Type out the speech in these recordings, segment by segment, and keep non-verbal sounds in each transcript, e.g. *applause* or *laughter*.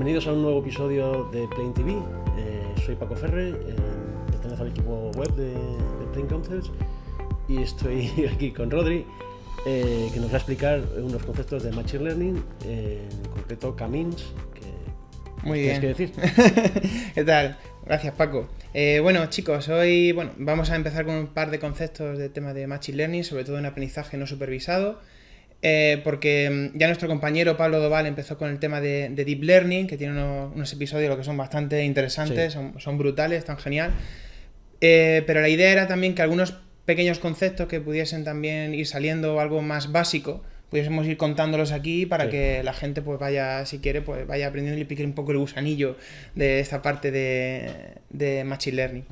Bienvenidos a un nuevo episodio de Plain TV. Eh, soy Paco Ferre, eh, pertenezco al equipo web de, de Plain Concepts y estoy *laughs* aquí con Rodri, eh, que nos va a explicar unos conceptos de Machine Learning, en concreto Camins. Que Muy bien. que decir? *laughs* ¿Qué tal? Gracias, Paco. bueno, chicos, hoy bueno, vamos a empezar con un par de conceptos de tema de Machine Learning, sobre todo en aprendizaje no supervisado. Eh, porque mm, ya nuestro compañero Pablo Doval empezó con el tema de, Deep Learning, que tiene unos, episodios que son bastante interesantes, son, brutales, están genial. Eh, pero la idea era también que algunos pequeños conceptos que pudiesen también ir saliendo algo más básico, pudiésemos ir contándolos aquí para que la gente pues vaya, si quiere, pues vaya aprendiendo y pique un poco el gusanillo de esta parte de, de Machine Learning.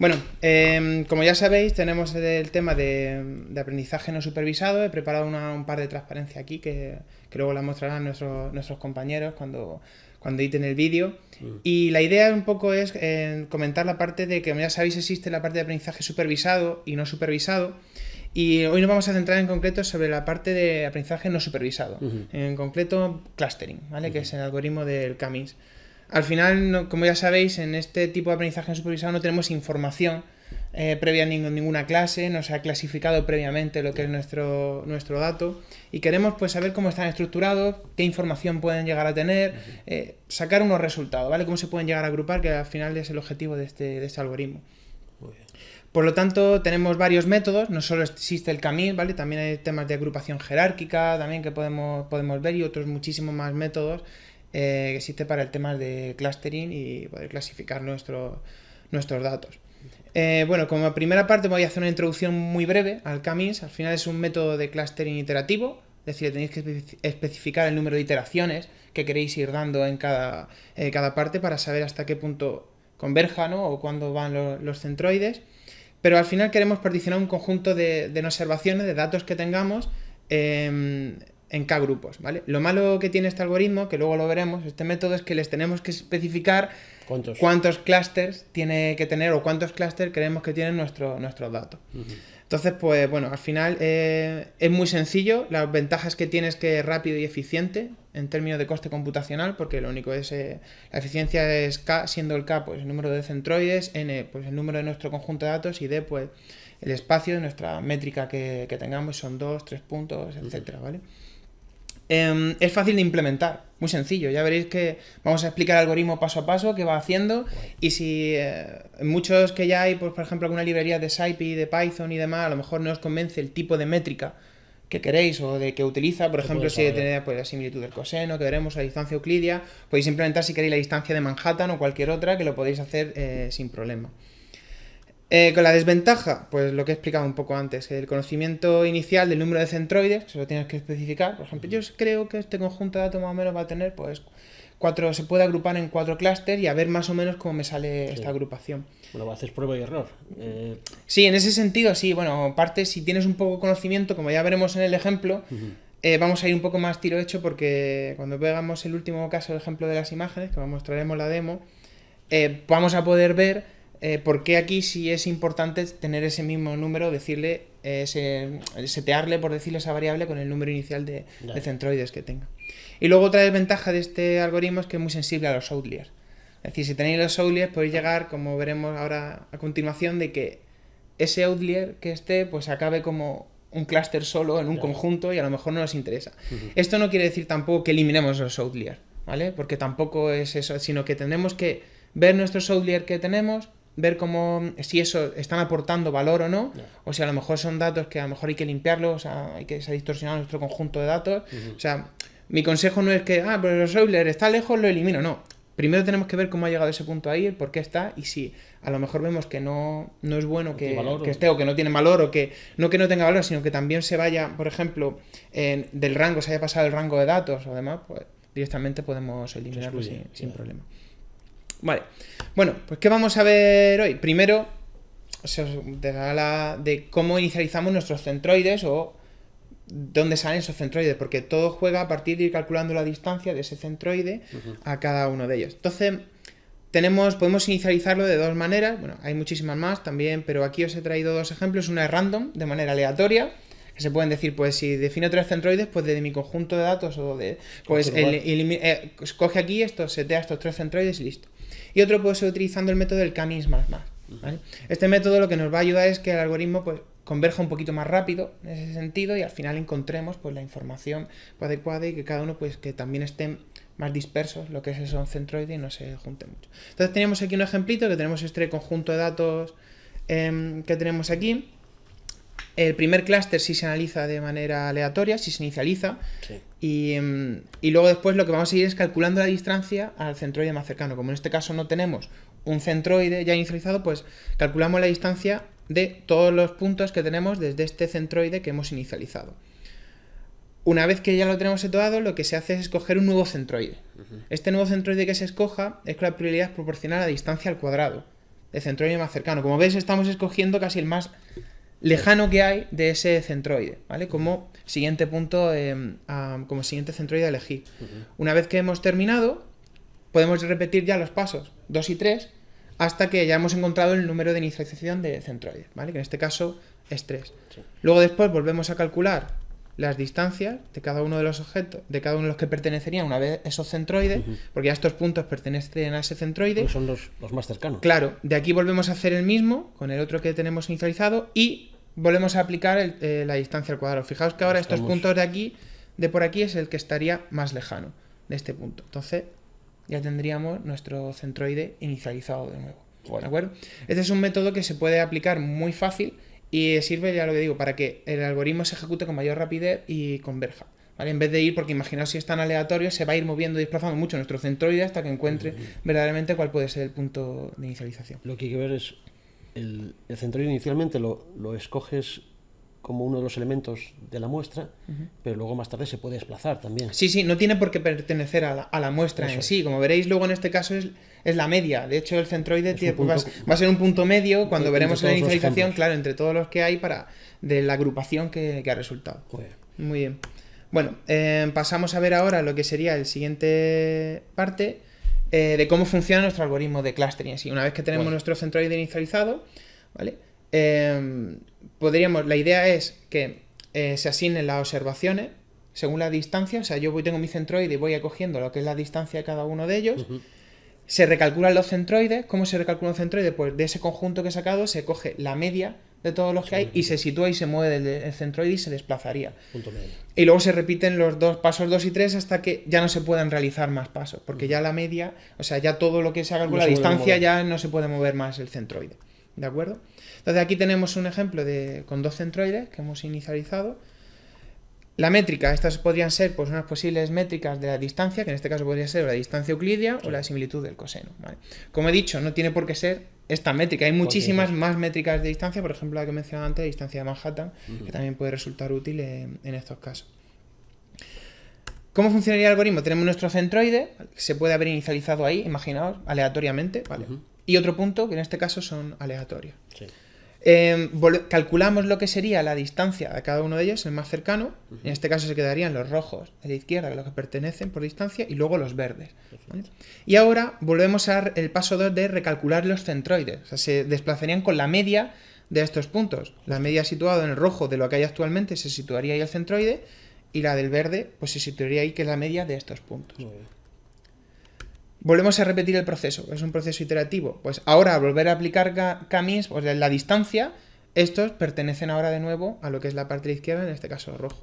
Bueno, em, como ya sabéis, tenemos el tema de, de aprendizaje no supervisado. He preparado un par de transparencias aquí que, que luego las mostrarán nuestros, nuestros compañeros cuando, cuando editen el vídeo. Mm. Y la idea un poco es eh, comentar la parte de que, como ya sabéis, existe la parte de aprendizaje supervisado y no supervisado. Y hoy nos vamos a centrar en concreto sobre la parte de aprendizaje no supervisado, en concreto clustering, ¿vale? que es el algoritmo del CAMIS. Al final, como ya sabéis, en este tipo de aprendizaje no supervisado no tenemos información eh, previa a ninguna clase, no se ha clasificado previamente lo que es nuestro, nuestro dato y queremos pues saber cómo están estructurados, qué información pueden llegar a tener, eh, sacar unos resultados, ¿vale? Cómo se pueden llegar a agrupar, que al final es el objetivo de este, este algoritmo. Por lo tanto, tenemos varios métodos, no solo existe el CAMIS, ¿vale? También hay temas de agrupación jerárquica, también que podemos, podemos ver, y otros muchísimos más métodos eh, que existe para el tema de clustering y poder clasificar nuestros datos. Eh, bueno, como primera parte voy a hacer una introducción muy breve al CAMIS. Al final es un método de clustering iterativo, es decir, tenéis que especificar el número de iteraciones que queréis ir dando en cada, eh, parte para saber hasta qué punto converja o cuándo van los centroides. Pero al final queremos particionar un conjunto de, observaciones, de datos que tengamos em, en K grupos, ¿vale? Lo malo que tiene este algoritmo, que luego lo veremos, este método es que les tenemos que especificar ¿Cuántos? cuántos clusters tiene que tener o cuántos clusters creemos que tienen nuestro, nuestros datos. Entonces, pues bueno, al final eh, es muy sencillo. Las ventajas que tiene es que es rápido y eficiente en términos de coste computacional, porque lo único es eh, la eficiencia es K, siendo el K pues el número de centroides, N pues el número de nuestro conjunto de datos y D pues el espacio de nuestra métrica que, tengamos, son dos, tres puntos, etcétera, ¿vale? Em, es fácil de implementar, muy sencillo. Ya veréis que vamos a explicar el algoritmo paso a paso que va haciendo. Y si eh, muchos que ya hay, pues, por ejemplo, alguna librería de SciPy, de Python y demás, a lo mejor no os convence el tipo de métrica que queréis o de que utiliza, por ejemplo, si tenéis pues, la similitud del coseno, que veremos la distancia euclidia, podéis implementar si queréis la distancia de Manhattan o cualquier otra, que lo podéis hacer eh, sin problema. Eh, con la desventaja, pues lo que he explicado un poco antes, que el conocimiento inicial del número de centroides, se lo tienes que especificar, por ejemplo, yo creo que este conjunto de datos más o menos va a tener pues se puede agrupar en cuatro clústeres y a ver más o menos cómo me sale esta agrupación. Bueno, haces prueba y error. Eh, sí, en ese sentido, sí. Bueno, aparte si tienes un poco de conocimiento, como ya veremos en el ejemplo, eh, vamos a ir un poco más tiro hecho porque cuando pegamos el último caso, el ejemplo de las imágenes, que mostraremos la demo, eh, vamos a poder ver eh, porque aquí sí es importante tener ese mismo número, decirle, eh, ese, setearle, por decirle esa variable, con el número inicial de, centroides que tenga? Y luego otra desventaja de este algoritmo es que es muy sensible a los outliers. Es decir, si tenéis los outliers podéis llegar, como veremos ahora a continuación, de que ese outlier que esté pues acabe como un clúster solo en un conjunto y a lo mejor no nos interesa. Esto no quiere decir tampoco que eliminemos los outliers, ¿vale? Porque tampoco es eso, sino que tendremos que ver nuestros outliers que tenemos, ver cómo, si eso están aportando valor o no, o si a lo mejor son datos que a lo mejor hay que limpiarlos, o sea, hay que se ha distorsionado nuestro conjunto de datos. O sea, mi consejo no es que, ah, pero el Euler está lejos, lo elimino, no. Primero tenemos que ver cómo ha llegado ese punto ahí, el por qué está, y si a lo mejor vemos que no, no es bueno que, esté o que no tiene valor, o que no que no tenga valor, sino que también se vaya, por ejemplo, en, del rango, se haya pasado el rango de datos o demás, pues directamente podemos eliminarlo sin, problema. Vale. Bueno, pues ¿qué vamos a ver hoy? Primero, os la de cómo inicializamos nuestros centroides o dónde salen esos centroides, porque todo juega a partir de ir calculando la distancia de ese centroide a cada uno de ellos. Entonces, tenemos, podemos inicializarlo de dos maneras, bueno, hay muchísimas más también, pero aquí os he traído dos ejemplos, una es random, de manera aleatoria, que se pueden decir, pues si defino tres centroides, pues de mi conjunto de datos o de... Pues eh, coge aquí esto, setea estos tres centroides y listo y otro puede ser utilizando el método del K-means más más. Este método lo que nos va a ayudar es que el algoritmo pues, converja un poquito más rápido en ese sentido y al final encontremos pues, la información pues, adecuada y que cada uno pues, que también esté más dispersos, lo que es eso, un centroide y no se junte mucho. Entonces tenemos aquí un ejemplito que tenemos este conjunto de datos em, que tenemos aquí el primer clúster sí se analiza de manera aleatoria, si se inicializa. Em, y, luego después lo que vamos a ir es calculando la distancia al centroide más cercano. Como en este caso no tenemos un centroide ya inicializado, pues calculamos la distancia de todos los puntos que tenemos desde este centroide que hemos inicializado. Una vez que ya lo tenemos situado, lo que se hace es escoger un nuevo centroide. Este nuevo centroide que se escoja es que la prioridad proporcional a la distancia al cuadrado, del centroide más cercano. Como veis, estamos escogiendo casi el más lejano que hay de ese centroide, ¿vale? Como siguiente punto, em, como siguiente centroide a elegir. Una vez que hemos terminado, podemos repetir ya los pasos 2 y 3 hasta que ya hemos encontrado el número de inicialización de centroide, ¿vale? Que en este caso es 3. Luego después volvemos a calcular las distancias de cada uno de los objetos, de cada uno de los que pertenecerían una vez esos centroides, porque ya estos puntos pertenecen a ese centroide. son los, más cercanos. Claro, de aquí volvemos a hacer el mismo con el otro que tenemos inicializado y volvemos a aplicar eh, la distancia al cuadrado. Fijaos que ahora estos puntos de aquí, de por aquí, es el que estaría más lejano de este punto. Entonces ya tendríamos nuestro centroide inicializado de nuevo. Bueno. ¿De acuerdo? Este es un método que se puede aplicar muy fácil y sirve, ya lo que digo, para que el algoritmo se ejecute con mayor rapidez y converja. ¿Vale? En vez de ir, porque imaginaos si es tan aleatorio, se va a ir moviendo y desplazando mucho nuestro centroide hasta que encuentre verdaderamente cuál puede ser el punto de inicialización. Lo que hay que ver es, el, centroide inicialmente lo, lo escoges como uno de los elementos de la muestra, pero luego más tarde se puede desplazar también. Sí, sí, no tiene por qué pertenecer a la, muestra en sí. Como veréis, luego en este caso es, la media. De hecho, el centroide pues va, a ser un punto medio cuando veremos la inicialización, claro, entre todos los que hay para de la agrupación que, ha resultado. Muy bien. Bueno, eh, pasamos a ver ahora lo que sería el siguiente parte eh, de cómo funciona nuestro algoritmo de clustering. Así, una vez que tenemos nuestro centroide inicializado, ¿vale? Em, podríamos, la idea es que eh, se asignen las observaciones según la distancia, o sea, yo voy, tengo mi centroide y voy acogiendo lo que es la distancia de cada uno de ellos. Se recalculan los centroides. ¿Cómo se recalcula un centroide? Pues de ese conjunto que he sacado se coge la media de todos los que hay y se sitúa y se mueve el centroide y se desplazaría. Punto medio. Y luego se repiten los dos pasos 2 y 3 hasta que ya no se puedan realizar más pasos, porque ya la media, o sea, ya todo lo que se ha calculado la distancia ya no se puede mover más el centroide. ¿De acuerdo? Entonces aquí tenemos un ejemplo con dos centroides que hemos inicializado. La métrica, estas podrían ser pues, unas posibles métricas de la distancia, que en este caso podría ser la distancia euclidia o la similitud del coseno. Como he dicho, no tiene por qué ser esta métrica. Hay muchísimas más métricas de distancia, por ejemplo la que mencionaba antes, la distancia de Manhattan, que también puede resultar útil en, estos casos. ¿Cómo funcionaría el algoritmo? Tenemos nuestro centroide, se puede haber inicializado ahí, imaginaos, aleatoriamente, ¿vale? Y otro punto, que en este caso son aleatorios. Sí. Em, calculamos lo que sería la distancia de cada uno de ellos, el más cercano. En este caso se quedarían los rojos a la izquierda, los que pertenecen por distancia, y luego los verdes. Y ahora volvemos al paso 2 de recalcular los centroides. O sea, se desplazarían con la media de estos puntos. La media situada en el rojo de lo que hay actualmente se situaría ahí el centroide, y la del verde, pues se situaría ahí, que es la media de estos puntos. Volvemos a repetir el proceso, es un proceso iterativo. Pues ahora, volver a aplicar camis, o pues la distancia, estos pertenecen ahora de nuevo a lo que es la parte de la izquierda, en este caso rojo.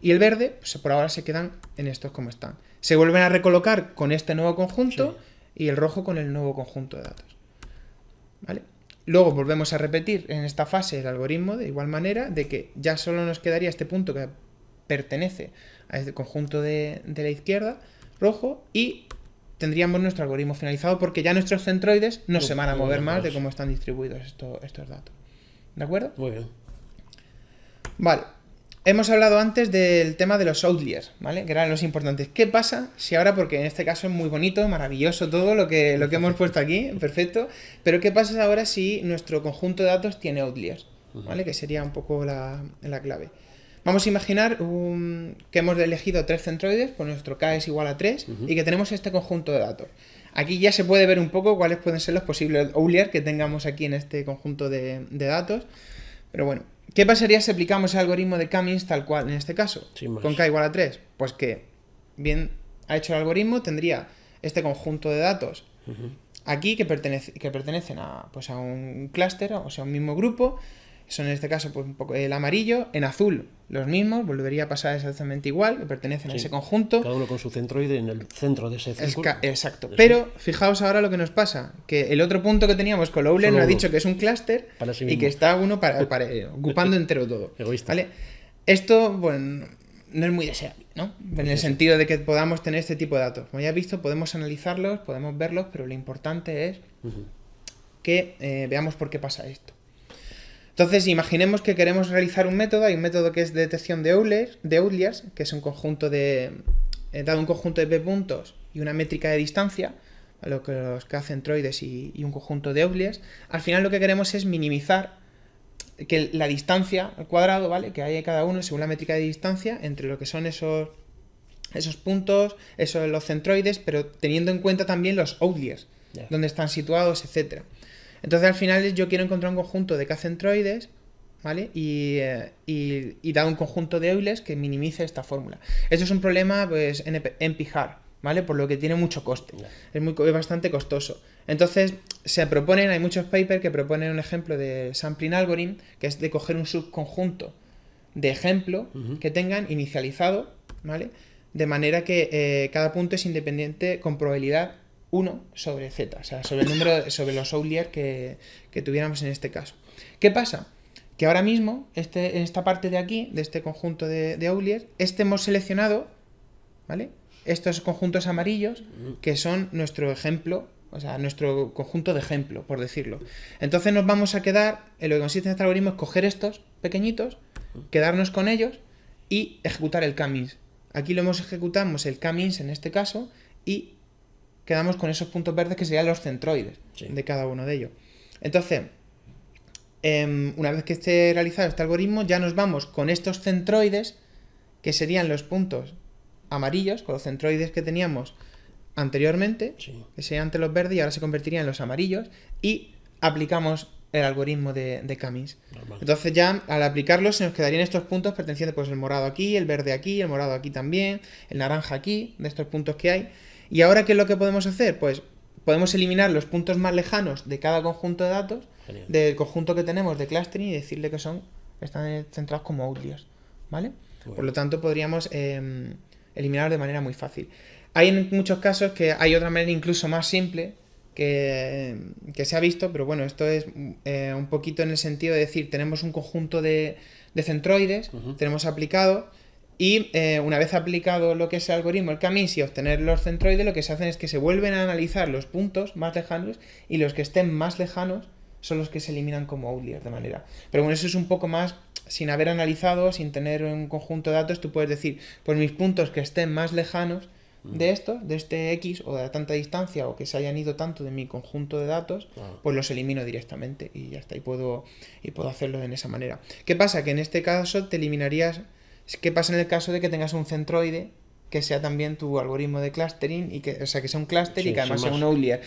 Y el verde, pues por ahora se quedan en estos como están. Se vuelven a recolocar con este nuevo conjunto y el rojo con el nuevo conjunto de datos. ¿Vale? Luego volvemos a repetir en esta fase el algoritmo de igual manera, de que ya solo nos quedaría este punto que pertenece a este conjunto de, de la izquierda, rojo, y tendríamos nuestro algoritmo finalizado porque ya nuestros centroides no, se van a mover más de cómo están distribuidos estos estos datos. ¿De acuerdo? Muy bien. Vale. Hemos hablado antes del tema de los outliers, ¿vale? Que eran los importantes. ¿Qué pasa si ahora, porque en este caso es muy bonito, maravilloso todo lo que, lo que hemos puesto aquí, *laughs* perfecto, pero qué pasa ahora si nuestro conjunto de datos tiene outliers, ¿vale? Que sería un poco la, la clave. Vamos a imaginar que hemos elegido tres centroides, pues nuestro K es igual a 3 y que tenemos este conjunto de datos. Aquí ya se puede ver un poco cuáles pueden ser los posibles Oulier que tengamos aquí en este conjunto de, datos. Pero bueno, ¿qué pasaría si aplicamos el algoritmo de K-means tal cual en este caso? Con K igual a 3. Pues que bien ha hecho el algoritmo, tendría este conjunto de datos aquí que, pertenece, que pertenecen a, pues a un clúster, o sea, a un mismo grupo, son en este caso pues, un poco el amarillo, en azul los mismos, volvería pues, a pasar exactamente igual, que pertenecen a ese conjunto. Cada uno con su centroide en el centro de ese círculo. exacto. Pero fijaos ahora lo que nos pasa, que el otro punto que teníamos con Lowland nos ha dicho que es un clúster y que está uno eh, *laughs* ocupando entero todo. Egoísta. ¿vale? Esto, bueno, no es muy deseable, ¿no? En el sentido de que podamos tener este tipo de datos. Como ya he visto, podemos analizarlos, podemos verlos, pero lo importante es que eh, veamos por qué pasa esto. Entonces, imaginemos que queremos realizar un método, hay un método que es de detección de outliers, de que es un conjunto de, eh, dado un conjunto de p puntos y una métrica de distancia, lo que los que hacen y, un conjunto de outliers, al final lo que queremos es minimizar que la distancia al cuadrado, ¿vale? Que hay cada uno según la métrica de distancia entre lo que son esos, esos puntos, esos los centroides, pero teniendo en cuenta también los outliers, donde están situados, etcétera. Entonces al final yo quiero encontrar un conjunto de centroides ¿vale? Eh, y, y, dar un conjunto de Eules que minimice esta fórmula. Esto es un problema pues, en, Pijar, ¿vale? Por lo que tiene mucho coste. Es, bastante costoso. Entonces, se proponen, hay muchos papers que proponen un ejemplo de sampling algorithm, que es de coger un subconjunto de ejemplo que tengan inicializado, ¿vale? De manera que eh, cada punto es independiente con probabilidad 1 sobre z, o sea, sobre el número, sobre los Oulier que, tuviéramos en este caso. ¿Qué pasa? Que ahora mismo, este, en esta parte de aquí, de este conjunto de, de este hemos seleccionado, ¿vale? Estos conjuntos amarillos, que son nuestro ejemplo, o sea, nuestro conjunto de ejemplo, por decirlo. Entonces nos vamos a quedar, en lo que consiste en este algoritmo es coger estos pequeñitos, quedarnos con ellos y ejecutar el camins. Aquí lo hemos ejecutamos el camins en este caso y quedamos con esos puntos verdes que serían los centroides de cada uno de ellos. Entonces, em, una vez que esté realizado este algoritmo, ya nos vamos con estos centroides, que serían los puntos amarillos, con los centroides que teníamos anteriormente, que serían los verdes y ahora se convertirían en los amarillos, y aplicamos el algoritmo de, Camis. Entonces ya al aplicarlo se nos quedarían estos puntos pertenecientes, pues el morado aquí, el verde aquí, el morado aquí también, el naranja aquí, de estos puntos que hay. ¿Y ahora qué es lo que podemos hacer? Pues podemos eliminar los puntos más lejanos de cada conjunto de datos, del conjunto que tenemos de clustering y decirle que son están centrados como outliers, ¿vale? Por lo tanto, podríamos eh, eliminarlos de manera muy fácil. Hay en muchos casos que hay otra manera incluso más simple que, se ha visto, pero bueno, esto es eh, un poquito en el sentido de decir, tenemos un conjunto de, de centroides, tenemos aplicado, y eh, una vez aplicado lo que es el algoritmo, el CAMIS y obtener los centroides, lo que se hacen es que se vuelven a analizar los puntos más lejanos y los que estén más lejanos son los que se eliminan como outliers de manera. Pero bueno, eso es un poco más sin haber analizado, sin tener un conjunto de datos, tú puedes decir, pues mis puntos que estén más lejanos mm. de esto, de este X o de tanta distancia o que se hayan ido tanto de mi conjunto de datos, pues los elimino directamente y ya está, y puedo, y puedo hacerlo de esa manera. ¿Qué pasa? Que en este caso te eliminarías ¿Qué pasa en el caso de que tengas un centroide que sea también tu algoritmo de clustering y que, o sea, que sea un cluster y que además sea un outlier.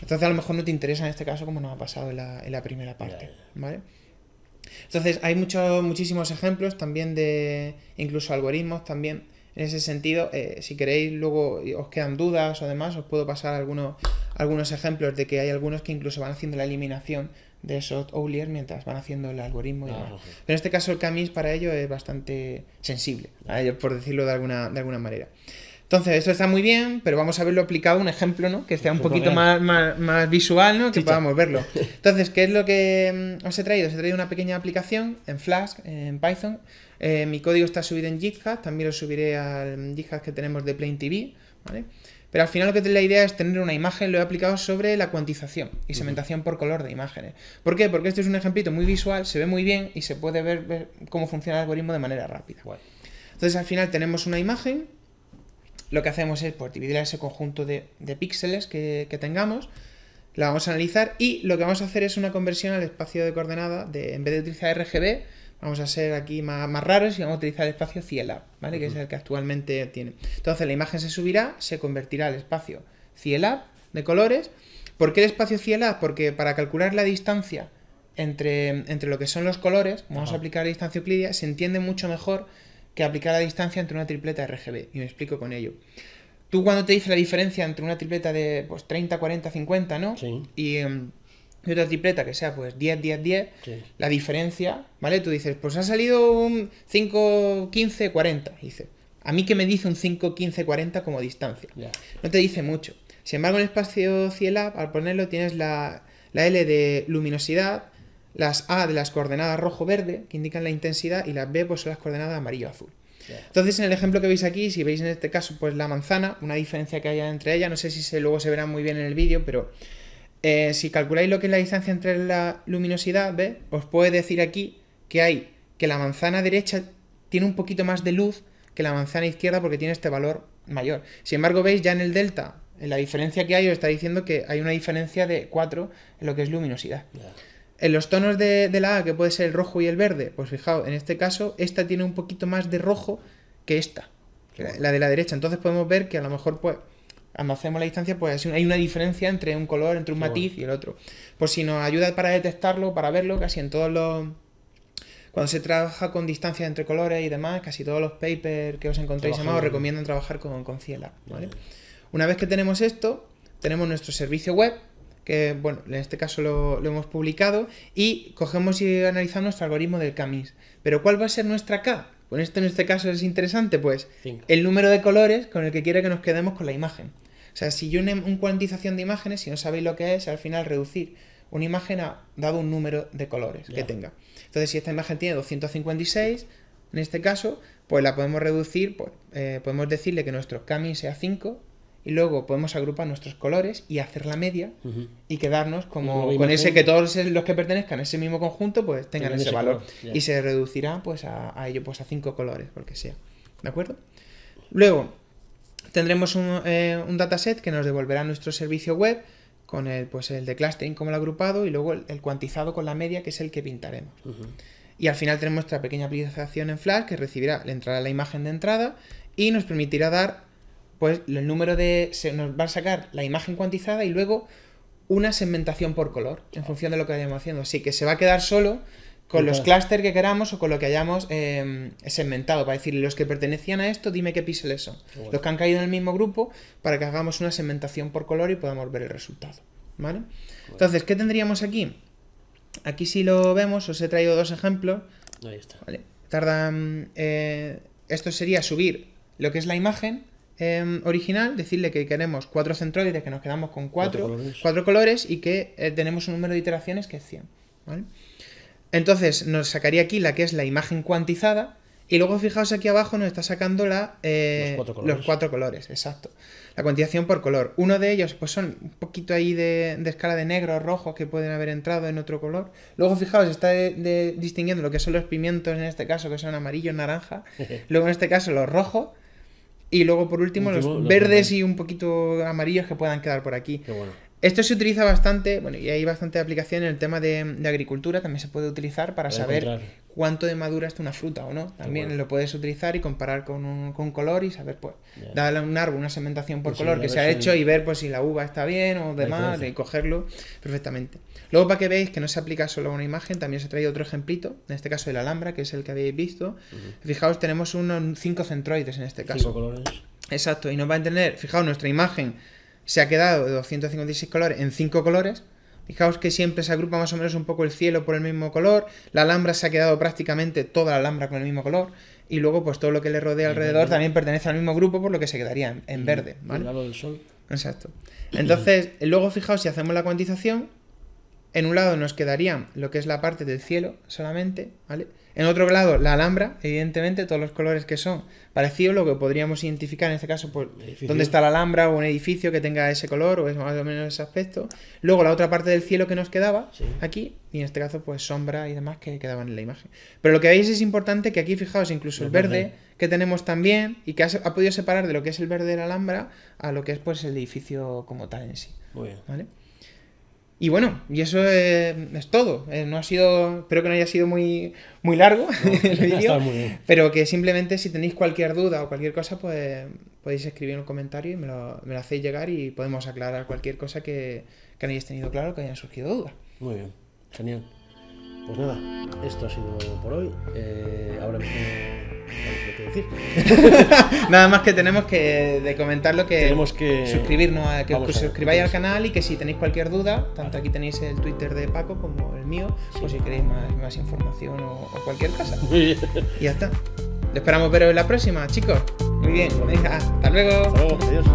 Entonces a lo mejor no te interesa en este caso como nos ha pasado en la, primera parte, ¿vale? Entonces hay muchos muchísimos ejemplos también de, incluso algoritmos también, en ese sentido, eh, si queréis luego os quedan dudas o demás, os puedo pasar algunos, algunos ejemplos de que hay algunos que incluso van haciendo la eliminación de esos Oulier mientras van haciendo el algoritmo ah, Pero en este caso el Camis para ello es bastante sensible, por decirlo de alguna, de alguna manera. Entonces, esto está muy bien, pero vamos a verlo aplicado un ejemplo, ¿no? Que sea un poquito más, más, visual, ¿no? Que podamos verlo. *laughs* Entonces, ¿qué es lo que mm, os he traído? Os he traído una pequeña aplicación en Flask, en Python. Eh, mi código está subido en GitHub, también lo subiré al mm, GitHub que tenemos de Plain TV, pero al final lo que la idea es tener una imagen, lo he aplicado sobre la cuantización y segmentación por color de imágenes. ¿Por qué? Porque este es un ejemplito muy visual, se ve muy bien y se puede ver, cómo funciona el algoritmo de manera rápida. Entonces al final tenemos una imagen, lo que hacemos es por pues, dividir ese conjunto de, píxeles que, tengamos, la vamos a analizar y lo que vamos a hacer es una conversión al espacio de coordenada, de, en vez de utilizar RGB, vamos a ser aquí más, raros y vamos a utilizar el espacio Ciela, ¿vale? Que es el que actualmente tiene. Entonces la imagen se subirá, se convertirá al espacio Ciela de colores. ¿Por qué el espacio Ciela? Porque para calcular la distancia entre, entre lo que son los colores, vamos a aplicar la distancia euclidia, se entiende mucho mejor que aplicar la distancia entre una tripleta RGB. Y me explico con ello. Tú cuando te dice la diferencia entre una tripleta de 30, 40, 50, ¿no? Sí. Y... Em, y otra tripleta que sea pues 10, 10, 10, la diferencia, ¿vale? Tú dices, pues ha salido un 5, 15, 40. dice a mí que me dice un 5, 15, 40 como distancia. No te dice mucho. Sin embargo, en el espacio CIELAB, al ponerlo, tienes la, L de luminosidad, las A de las coordenadas rojo-verde, que indican la intensidad, y las B pues son las coordenadas amarillo-azul. Entonces, en el ejemplo que veis aquí, si veis en este caso, pues la manzana, una diferencia que haya entre ellas, no sé si se, luego se verá muy bien en el vídeo, pero eh, si calculáis lo que es la distancia entre la luminosidad, ¿ves? Os puede decir aquí que hay que la manzana derecha tiene un poquito más de luz que la manzana izquierda porque tiene este valor mayor. Sin embargo, veis ya en el delta, en la diferencia que hay, os está diciendo que hay una diferencia de 4 en lo que es luminosidad. En los tonos de, la A, que puede ser el rojo y el verde, pues fijaos, en este caso, esta tiene un poquito más de rojo que esta, la de la derecha. Entonces podemos ver que a lo mejor, pues, hacemos la distancia, pues hay una diferencia entre un color, entre un matiz y el otro. pues si nos ayuda para detectarlo, para verlo, casi en todos los... Cuando se trabaja con distancia entre colores y demás, casi todos los papers que os encontréis os recomiendan trabajar con, con Ciela. Una vez que tenemos esto, tenemos nuestro servicio web, que bueno, en este caso lo, hemos publicado, y cogemos y analizamos nuestro algoritmo del CAMIS. Pero ¿cuál va a ser nuestra K? Pues esto en este caso es interesante, pues el número de colores con el que quiere que nos quedemos con la imagen. O sea, si yo una un cuantización de imágenes, si no sabéis lo que es, al final reducir una imagen a dado un número de colores que tenga. Entonces, si esta imagen tiene 256, en este caso, pues la podemos reducir, pues, eh, podemos decirle que nuestro camin sea 5 y luego podemos agrupar nuestros colores y hacer la media y quedarnos como con ese que todos los que pertenezcan a ese mismo conjunto pues tengan ese, valor y se reducirá pues a, ello pues a 5 colores, porque sea. ¿De acuerdo? Luego, Tendremos eh, un, dataset que nos devolverá nuestro servicio web con el, pues el de clustering como el agrupado y luego el, cuantizado con la media que es el que pintaremos. Y al final tenemos nuestra pequeña aplicación en Flash que recibirá, le entrará la imagen de entrada y nos permitirá dar pues el número de... Se nos va a sacar la imagen cuantizada y luego una segmentación por color en ah. función de lo que vayamos haciendo. Así que se va a quedar solo con los clústeres que queramos o con lo que hayamos eh, segmentado, para decir, los que pertenecían a esto, dime qué píxeles son. Los que han caído en el mismo grupo, para que hagamos una segmentación por color y podamos ver el resultado. ¿Vale? Entonces, ¿qué tendríamos aquí? Aquí si lo vemos, os he traído dos ejemplos. Ahí está. Tardan. Eh, esto sería subir lo que es la imagen. Eh, original, decirle que queremos cuatro centroides, que nos quedamos con cuatro, colores, y que tenemos un número de iteraciones que es 100. ¿vale? Entonces nos sacaría aquí la que es la imagen cuantizada y luego fijaos aquí abajo nos está sacando la, eh, los, cuatro colores. exacto. La cuantización por color. Uno de ellos pues son un poquito ahí de, escala de o rojo que pueden haber entrado en otro color. Luego fijaos, está distinguiendo lo que son los pimientos en este caso que son amarillo naranja. *laughs* luego en este caso los rojos. Y luego por último, los, verdes y un poquito amarillos que puedan quedar por aquí. Qué bueno. Esto se utiliza bastante, bueno, y hay bastante aplicación en el tema de, agricultura, también se puede utilizar para saber cuánto de madura está una fruta o no. También lo puedes utilizar y comparar con con color y saber, pues, darle a un árbol una segmentación por pues color que se ha hecho y ver, pues, si la uva está bien o demás, y cogerlo perfectamente. Luego, para que veáis que no se aplica solo a una imagen, también os he traído otro ejemplito, en este caso el Alhambra, que es el que habéis visto. Fijaos, tenemos unos cinco centroides en este caso. Cinco colores. Exacto, y nos va a entender, fijaos, nuestra imagen se ha quedado de 256 colores en 5 colores. Fijaos que siempre se agrupa más o menos un poco el cielo por el mismo color, la alhambra se ha quedado prácticamente toda la alhambra con el mismo color, y luego pues todo lo que le rodea alrededor también pertenece al mismo grupo, por lo que se quedaría en, verde. ¿vale? del sol. Exacto. Entonces, luego fijaos si hacemos la cuantización, en un lado nos quedaría lo que es la parte del cielo solamente, ¿vale? En otro lado, la alhambra, evidentemente, todos los colores que son parecidos, lo que podríamos identificar en este caso, pues, dónde está la alhambra o un edificio que tenga ese color o es más o menos ese aspecto. Luego, la otra parte del cielo que nos quedaba, aquí, y en este caso, pues sombra y demás que quedaban en la imagen. Pero lo que veis es importante que aquí, fijaos, incluso el verde que tenemos también y que ha, podido separar de lo que es el verde de la alhambra a lo que es pues el edificio como tal en sí. ¿Vale? Y bueno, y eso es, todo. Eh, no ha sido, espero que no haya sido muy, muy largo el vídeo, *laughs* pero que simplemente si tenéis cualquier duda o cualquier cosa, pues podéis escribir un comentario y me lo, hacéis llegar y podemos aclarar cualquier cosa que, no hayáis tenido claro, que hayan surgido dudas. Muy bien, genial. Pues nada, esto ha sido por hoy. Eh, ahora *laughs* Nada más que tenemos que de comentar que, suscribirnos, que os suscribáis al canal y que si tenéis cualquier duda, tanto aquí tenéis el Twitter de Paco como el mío, por si queréis más, información o, cualquier cosa. *laughs* y ya está. esperamos veros en la próxima, chicos. Muy bien, hasta luego. Hasta luego, adiós.